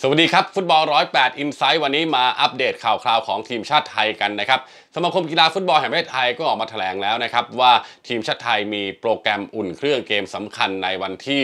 สวัสดีครับ ฟุตบอล 108 i n s i ซต์วันนี้มาอัปเดตข่าวคราวของทีมชาติไทยกันนะครับ สมาคมกีฬาฟุตบอลแห่งประเทศไทยก็ออกมาแถลงแล้วนะครับ ว่าทีมชาติไทยมีโปรแกรมอุ่นเครื่องเกมสำคัญในวันที่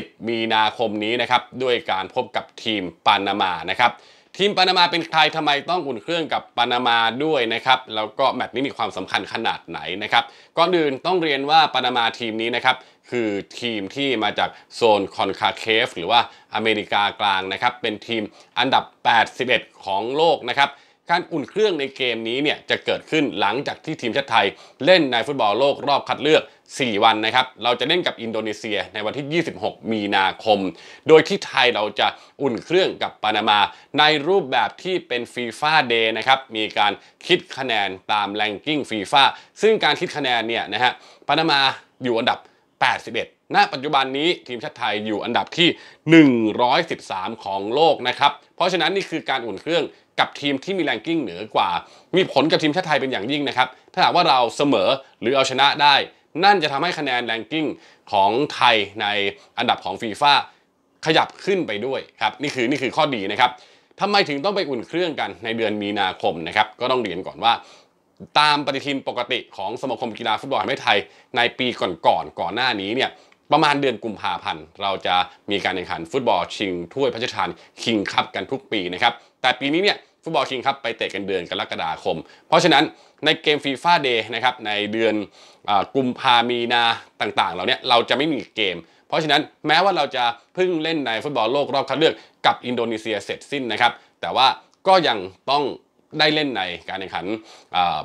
30 มีนาคมนี้นะครับ ด้วยการพบกับทีมปานามานะครับทีมปานามาเป็นใครทำไมต้องอุ่นเครื่องกับปานามาด้วยนะครับ แล้วก็แมตช์นี้มีความสำคัญขนาดไหนนะครับก่อนอื่นต้องเรียนว่าปานามาทีมนี้นะครับ คือทีมที่มาจากโซนคอนคาเคฟหรือว่าอเมริกากลางนะครับ เป็นทีมอันดับ 81 ของโลกนะครับการอุ่นเครื่องในเกมนี้เนี่ยจะเกิดขึ้นหลังจากที่ทีมชาติไทย เล่นในฟุตบอลโลกรอบคัดเลือก 4 วันนะครับ เราจะเล่นกับอินโดนีเซียในวันที่ 26 มีนาคม โดยที่ไทยเราจะอุ่นเครื่องกับปานามา ในรูปแบบที่เป็นฟีฟ่าเดย์นะครับ มีการคิดคะแนนตามแรงกิ้งฟีฟ่าซึ่งการคิดคะแนนเนี่ยนะฮะปานามาอยู่อันดับ 81ณปัจจุบันนี้ทีมชาติไทยอยู่อันดับที่ 113 ของโลก นะครับ เพราะฉะนั้นนี่คือการอุ่นเครื่องกับทีมที่มีแรงกิ้งเหนือกว่า มีผลกับทีมชาติไทยเป็นอย่างยิ่งนะครับ ถ้าหากว่าเราเสมอหรือเอาชนะได้นั่นจะทำให้คะแนนแรงกิ้งของไทยในอันดับของฟีฟ่าขยับขึ้นไปด้วยครับนี่คือนี่คือข้อดีนะครับทำไมถึงต้องไปอุ่นเครื่องกันในเดือนมีนาคมนะครับก็ต้องเรียนก่อนว่าตามปฏิทินปกติของสมาคมกีฬาฟุตบอลแห่งประเทศไทยในปีก่อนๆกก่อนหน้านี้เนี่ยประมาณเดือนกุมภาพันธ์เราจะมีการแข่งขันฟุตบอลชิงถ้วยพระราชทานคิงคัพกันทุกปีนะครับ แต่ปีนี้เนี่ย ฟุตบอลชิงคัพไปเตะกันเดือนกรกฎาคมเพราะฉะนั้นในเกมฟีฟ่าเดย์นะครับในเดือนกุมภามีนาต่างๆเราเนี่ยเราจะไม่มีเกม เพราะฉะนั้นแม้ว่าเราจะเพิ่งเล่นในฟุตบอลโลกรอบคัดเลือกกับอินโดนีเซียเสร็จสิ้นนะครับแต่ว่าก็ยังต้องได้เล่นในการแข่งขัน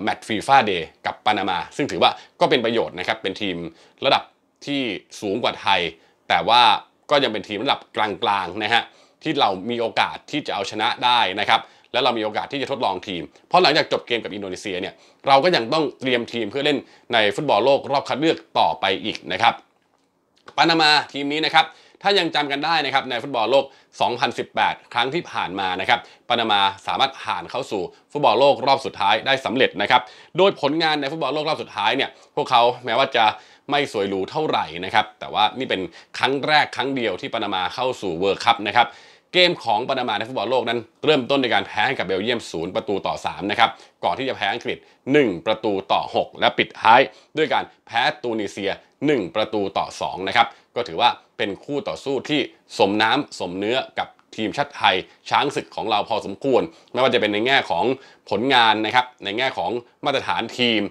แมตช์ฟีฟ่าเดย์กับปานามา ซึ่งถือว่าก็เป็นประโยชน์นะครับเป็นทีมระดับที่สูงกว่าไทย แต่ว่าก็ยังเป็นทีมระดับกลางๆนะฮะที่เรามีโอกาสที่จะเอาชนะได้นะครับ และเรามีโอกาสที่จะทดลองทีม เพราะหลังจากจบเกมกับอินโดนีเซียเนี่ยเราก็ยังต้องเตรียมทีมเพื่อเล่นในฟุตบอลโลกรอบคัดเลือกต่อไปอีกนะครับปานามาทีมนี้นะครับถ้ายังจำกันได้นะครับในฟุตบอลโลก 2018 ครั้งที่ผ่านมานะครับปานามาสามารถผ่านเข้าสู่ฟุตบอลโลกรอบสุดท้ายได้สำเร็จนะครับโดยผลงานในฟุตบอลโลกรอบสุดท้ายเนี่ยพวกเขาแม้ว่าจะไม่สวยหรูเท่าไหร่นะครับแต่ว่านี่เป็นครั้งแรกครั้งเดียว ที่ปานามาเข้าสู่เวิร์คัพนะครับเกมของปานามาในฟุตบอลโลกนั้นเริ่มต้นในการแพ้กับเบลเยียม 0 ประตูต่อ3นะครับก่อนที่จะแพ้อังกฤษ 1 ประตูต่อ 6 และปิดท้ายด้วยการแพ้ตูนิเซีย 1 ประตูต่อ2นะครับก็ถือว่าเป็นคู่ต่อสู้ที่สมน้ำสมเนื้อกับทีมชาติไทยช้างศึกของเราพอสมควร ไม่ว่าจะเป็นในแง่ของผลงานนะครับในแง่ของมาตรฐานทีม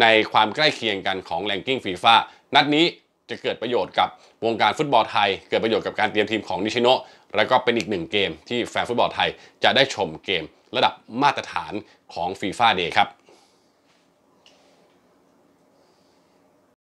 ในความใกล้เคียงกันของแรงกิ้งฟีฟ่านัดนี้จะเกิดประโยชน์กับวงการฟุตบอลไทย เกิดประโยชน์กับการเตรียมทีมของนิชิโนแล้วก็เป็นอีกหนึ่งเกมที่แฟนฟุตบอลไทย จะได้ชมเกมระดับมาตรฐานของฟีฟ่าเดย์ครับ